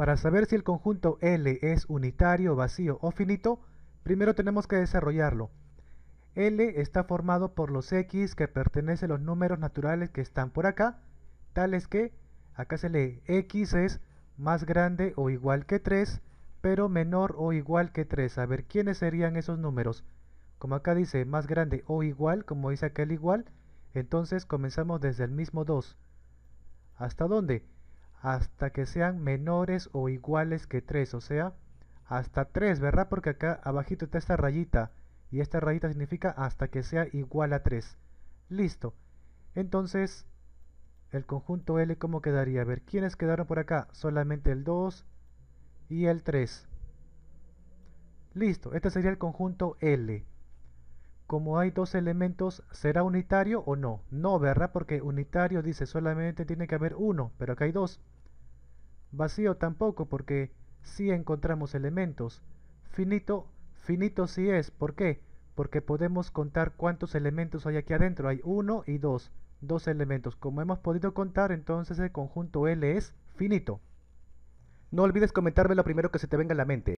Para saber si el conjunto L es unitario, vacío o finito, primero tenemos que desarrollarlo. L está formado por los X que pertenecen a los números naturales que están por acá, tales que, acá se lee, X es más grande o igual que 3, pero menor o igual que 3. A ver, ¿quiénes serían esos números? Como acá dice, más grande o igual, como dice aquel igual, entonces comenzamos desde el mismo 2. ¿Hasta dónde? hasta que sean menores o iguales que 3, o sea, hasta 3, ¿verdad? Porque acá abajito está esta rayita, y esta rayita significa hasta que sea igual a 3. Listo. Entonces, el conjunto L, ¿cómo quedaría? A ver, ¿quiénes quedaron por acá? Solamente el 2 y el 3. Listo, este sería el conjunto L como hay dos elementos, ¿será unitario o no? No, ¿verdad? Porque unitario dice solamente tiene que haber uno, pero acá hay dos. Vacío tampoco, porque sí encontramos elementos. Finito, finito sí es. ¿Por qué? Porque podemos contar cuántos elementos hay aquí adentro. Hay uno y dos. Dos elementos. Como hemos podido contar, entonces el conjunto L es finito. No olvides comentarme lo primero que se te venga a la mente.